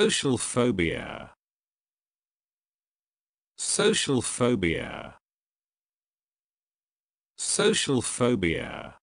Social phobia. Social phobia. Social phobia.